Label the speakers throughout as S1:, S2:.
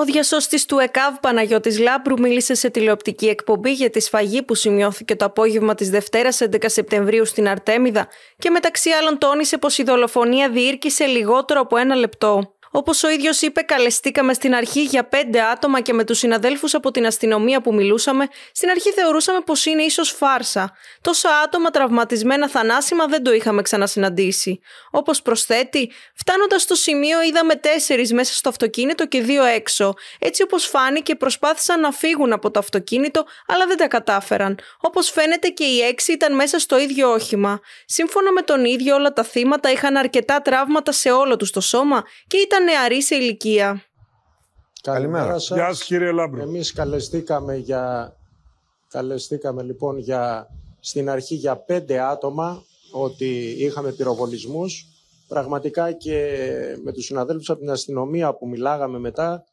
S1: Ο διασώστης του ΕΚΑΒ Παναγιώτης Λάμπρου μίλησε σε τηλεοπτική εκπομπή για τη σφαγή που σημειώθηκε το απόγευμα της Δευτέρας 11 Σεπτεμβρίου στην Αρτέμιδα και μεταξύ άλλων τόνισε πως η δολοφονία διήρκησε λιγότερο από ένα λεπτό. Όπως ο ίδιος είπε, καλεστήκαμε στην αρχή για πέντε άτομα και με τους συναδέλφους από την αστυνομία που μιλούσαμε, στην αρχή θεωρούσαμε πως είναι ίσως φάρσα. Τόσα άτομα τραυματισμένα θανάσιμα δεν το είχαμε ξανασυναντήσει. Όπως προσθέτει, φτάνοντας στο σημείο είδαμε τέσσερις μέσα στο αυτοκίνητο και δύο έξω. Έτσι όπως φάνηκε, προσπάθησαν να φύγουν από το αυτοκίνητο, αλλά δεν τα κατάφεραν. Όπως φαίνεται και οι έξι ήταν μέσα στο ίδιο όχημα. Σύμφωνα με τον ίδιο, όλα τα θύματα είχαν αρκετά τραύματα σε όλο τους το σώμα και ήταν ήταν νεαρή σε ηλικία.
S2: Καλημέρα σας. Γεια σας κύριε Εμείς καλεστήκαμε, για... καλεστήκαμε λοιπόν για... στην αρχή για πέντε άτομα ότι είχαμε πυροβολισμούς. Πραγματικά και με τους συναδέλφους από την αστυνομία που μιλάγαμε μετά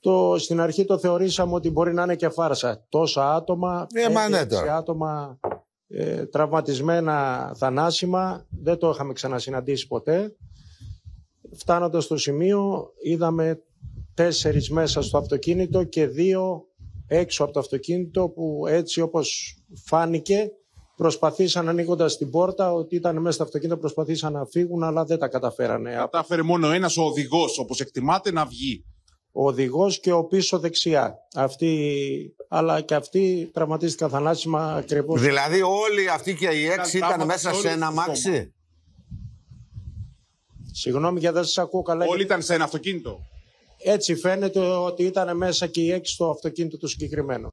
S2: το, στην αρχή το θεωρήσαμε ότι μπορεί να είναι και φάρσα. Τόσα άτομα, ε, πέντε ναι, άτομα ε, τραυματισμένα θανάσιμα, δεν το είχαμε ξανασυναντήσει ποτέ φτάνοντας στο σημείο είδαμε τέσσερις μέσα στο αυτοκίνητο και δύο έξω από το αυτοκίνητο που έτσι όπως φάνηκε προσπαθήσαν ανοίγοντας την πόρτα ότι ήταν μέσα στο αυτοκίνητο, προσπαθήσαν να φύγουν, αλλά δεν τα καταφέρανε. Κατάφερε μόνο ένας ο οδηγός όπως εκτιμάται, να βγει. Ο οδηγός και ο πίσω δεξιά. Αυτή, αλλά και αυτοί τραυματίστηκαν θανάσιμα ακριβώς. Δηλαδή, όλοι αυτοί και οι έξι ήταν, ήταν μέσα σε ένα μάξι. Συγγνώμη για δεν σας ακούω καλά. Όλοι ήταν σε ένα αυτοκίνητο. Έτσι φαίνεται ότι ήταν μέσα και οι έξι στο αυτοκίνητο του συγκεκριμένου.